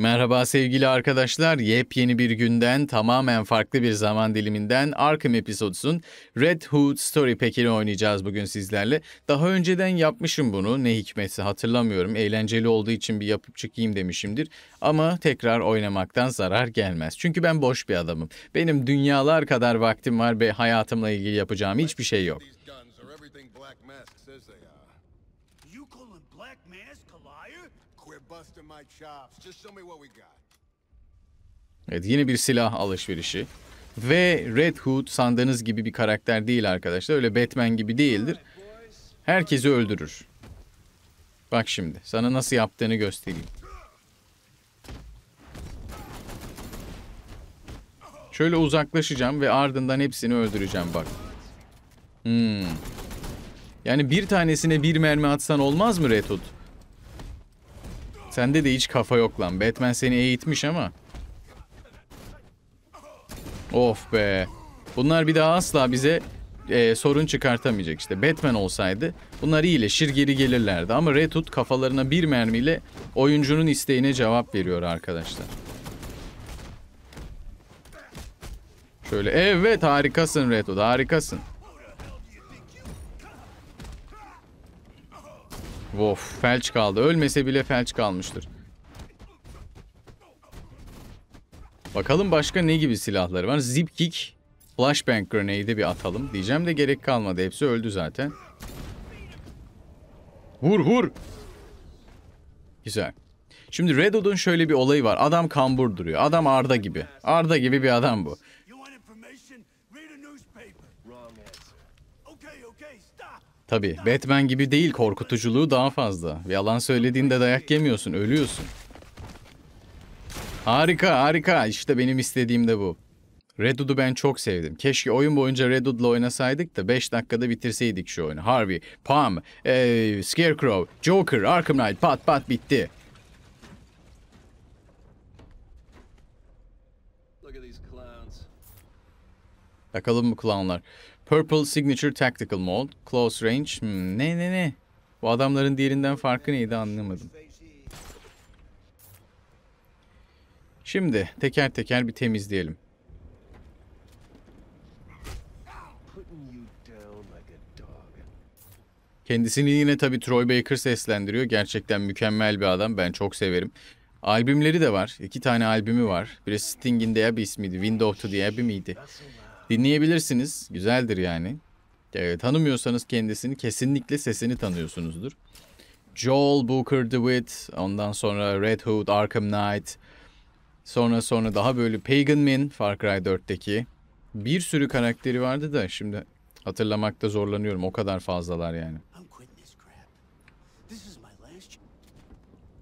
Merhaba sevgili arkadaşlar, yepyeni bir günden, tamamen farklı bir zaman diliminden Arkham Episodus'un Red Hood Story Pack'ini oynayacağız bugün sizlerle. Daha önceden yapmışım bunu, ne hikmetse hatırlamıyorum. Eğlenceli olduğu için bir yapıp çıkayım demişimdir. Ama tekrar oynamaktan zarar gelmez. Çünkü ben boş bir adamım. Benim dünyalar kadar vaktim var ve hayatımla ilgili yapacağım hiçbir şey yok. Black Mask Evet yine bir silah alışverişi. Ve Red Hood sandığınız gibi bir karakter değil arkadaşlar. Öyle Batman gibi değildir. Herkesi öldürür. Bak şimdi sana nasıl yaptığını göstereyim. Şöyle uzaklaşacağım ve ardından hepsini öldüreceğim bak. Hmm. Yani bir tanesine bir mermi atsan olmaz mı Red Hood? Sende de hiç kafa yok lan. Batman seni eğitmiş ama. Of be. Bunlar bir daha asla bize e, sorun çıkartamayacak işte. Batman olsaydı bunlar iyileşir geri gelirlerdi. Ama Red Hood kafalarına bir mermiyle oyuncunun isteğine cevap veriyor arkadaşlar. Şöyle evet harikasın Red Hood harikasın. Of felç kaldı. Ölmese bile felç kalmıştır. Bakalım başka ne gibi silahları var. Zip kick, flashbang grenade'i bir atalım. Diyeceğim de gerek kalmadı. Hepsi öldü zaten. Vur vur. Güzel. Şimdi Redo'nun şöyle bir olayı var. Adam kambur duruyor. Adam Arda gibi. Arda gibi bir adam bu. Tabii Batman gibi değil korkutuculuğu daha fazla. Yalan söylediğinde dayak yemiyorsun, ölüyorsun. Harika, harika. İşte benim istediğim de bu. Redwood'u ben çok sevdim. Keşke oyun boyunca Redwood'la oynasaydık da 5 dakikada bitirseydik şu oyunu. Harvey, Pam, ee, Scarecrow, Joker, Arkham Knight pat pat bitti. Bakalım bu clownlar. Purple Signature Tactical Mode. Close Range. Hmm, ne ne ne? Bu adamların diğerinden farkı neydi anlamadım. Şimdi teker teker bir temizleyelim. Kendisini yine tabi Troy Baker seslendiriyor. Gerçekten mükemmel bir adam. Ben çok severim. Albümleri de var. İki tane albümü var. Biri Sting'in The Abyss miydi? Window to the Abbey miydi? dinleyebilirsiniz. Güzeldir yani. E, tanımıyorsanız kendisini kesinlikle sesini tanıyorsunuzdur. Joel Booker DeWitt, ondan sonra Red Hood, Arkham Knight, sonra sonra daha böyle Pagan Min, Far Cry 4'teki bir sürü karakteri vardı da şimdi hatırlamakta zorlanıyorum. O kadar fazlalar yani.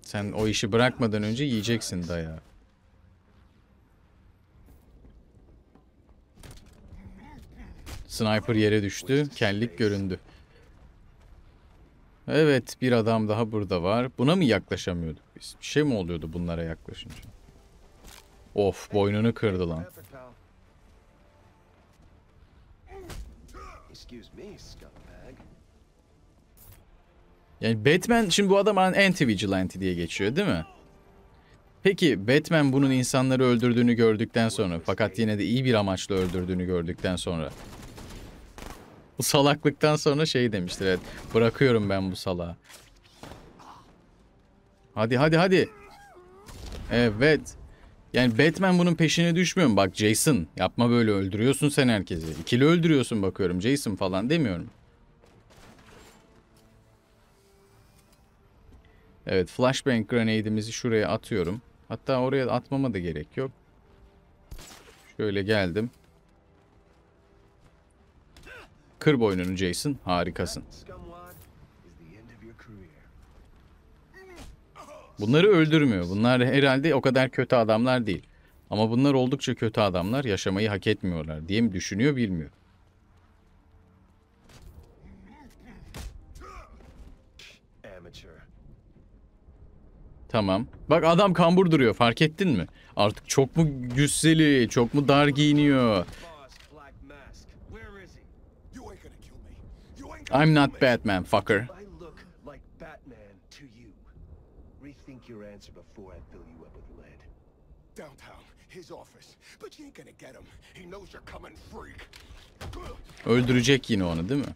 Sen o işi bırakmadan önce yiyeceksin dayağı. Sniper yere düştü. Kellik göründü. Evet bir adam daha burada var. Buna mı yaklaşamıyorduk biz? Bir şey mi oluyordu bunlara yaklaşınca? Of boynunu kırdı lan. Yani Batman şimdi bu adam anti-vigilante diye geçiyor değil mi? Peki Batman bunun insanları öldürdüğünü gördükten sonra fakat yine de iyi bir amaçla öldürdüğünü gördükten sonra bu salaklıktan sonra şey demiştir evet. Bırakıyorum ben bu salağı. Hadi hadi hadi. Evet. Yani Batman bunun peşine düşmüyor mu? Bak Jason yapma böyle öldürüyorsun sen herkesi. İkili öldürüyorsun bakıyorum Jason falan demiyorum. Evet flashbang grenade'imizi şuraya atıyorum. Hatta oraya atmama da gerek yok. Şöyle geldim. Kır boynunu Jason. Harikasın. Bunları öldürmüyor. Bunlar herhalde o kadar kötü adamlar değil. Ama bunlar oldukça kötü adamlar. Yaşamayı hak etmiyorlar diye mi düşünüyor bilmiyor. Tamam. Bak adam kambur duruyor fark ettin mi? Artık çok mu güsseli, çok mu dar giyiniyor? I'm not Batman, fucker. I look like Batman to you. Rethink your answer before I fill you up with lead. Downtown, his office. But you ain't gonna get him. He knows you're coming freak. Öldürecek yine onu değil mi?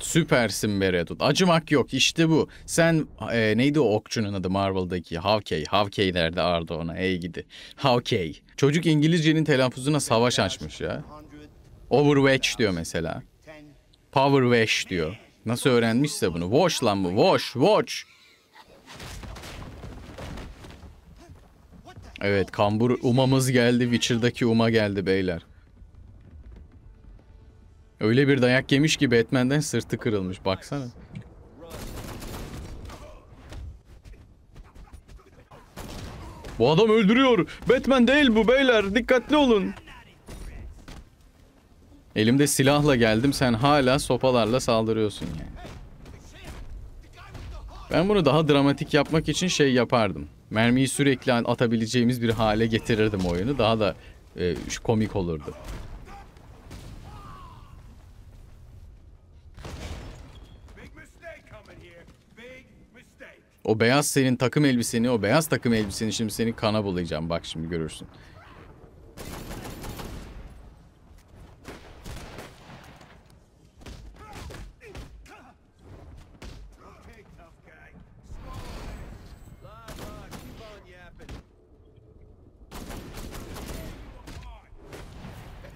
Süpersin Beretut. Acımak yok işte bu. Sen e, neydi o okçunun adı Marvel'daki? Hawkeye. Hawkeye derdi Arda ona. Ey gidi. Hawkeye. Çocuk İngilizcenin telaffuzuna savaş açmış ya. Overwatch diyor mesela. Power wash diyor. Nasıl öğrenmişse bunu. Wash lan bu. Wash, Wash. Evet, kambur umamız geldi. Witcher'daki uma geldi beyler. Öyle bir dayak yemiş ki Batman'den sırtı kırılmış. Baksana. Bu adam öldürüyor. Batman değil bu beyler. Dikkatli olun. Elimde silahla geldim sen hala sopalarla saldırıyorsun yani. Ben bunu daha dramatik yapmak için şey yapardım. Mermiyi sürekli atabileceğimiz bir hale getirirdim oyunu. Daha da e, komik olurdu. O beyaz senin takım elbiseni, o beyaz takım elbiseni şimdi seni kana bulayacağım. Bak şimdi görürsün.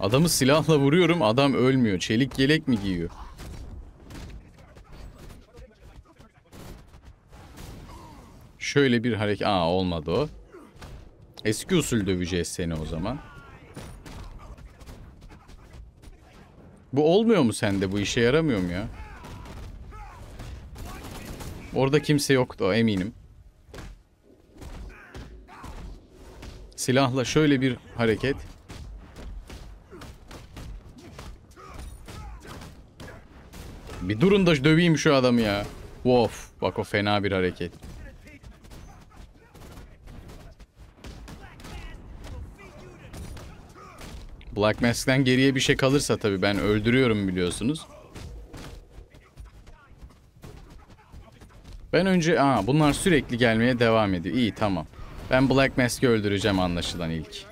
Adamı silahla vuruyorum adam ölmüyor. Çelik yelek mi giyiyor? Şöyle bir hareket... Aa olmadı o. Eski usul döveceğiz seni o zaman. Bu olmuyor mu sende? Bu işe yaramıyor mu ya? Orada kimse yoktu eminim. Silahla şöyle bir hareket. Bir durun da döveyim şu adamı ya. Of bak o fena bir hareket. Black Mask'ten geriye bir şey kalırsa tabii ben öldürüyorum biliyorsunuz. Ben önce... Aa bunlar sürekli gelmeye devam ediyor. İyi tamam. Ben Black Mask'i öldüreceğim anlaşılan ilk.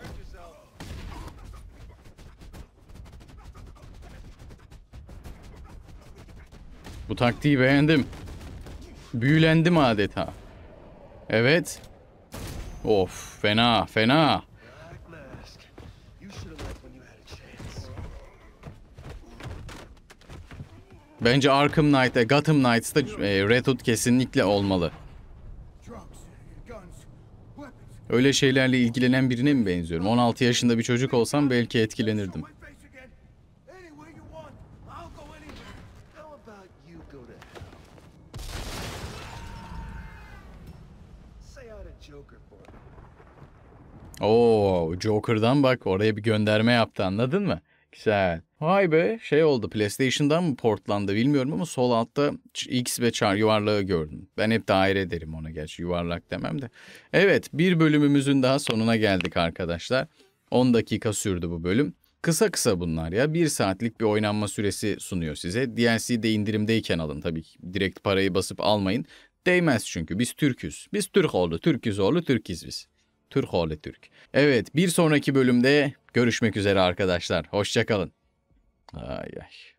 Bu taktiği beğendim. Büyülendim adeta. Evet. Of fena fena. Bence Arkham Knight'e, Gotham Knights'ta e, Red Hood kesinlikle olmalı. Öyle şeylerle ilgilenen birine mi benziyorum? 16 yaşında bir çocuk olsam belki etkilenirdim. Oo, Joker'dan bak oraya bir gönderme yaptı anladın mı? Güzel. Vay be şey oldu PlayStation'dan mı portlandı bilmiyorum ama sol altta X ve çar yuvarlığı gördüm. Ben hep daire derim ona gerçi yuvarlak demem de. Evet bir bölümümüzün daha sonuna geldik arkadaşlar. 10 dakika sürdü bu bölüm. Kısa kısa bunlar ya. Bir saatlik bir oynanma süresi sunuyor size. DLC de indirimdeyken alın tabii Direkt parayı basıp almayın. Değmez çünkü biz Türk'üz. Biz Türk oldu, Türk'üz oldu, Türk'iz biz. Türk Hali Türk. Evet bir sonraki bölümde görüşmek üzere arkadaşlar. Hoşçakalın. Ay ay.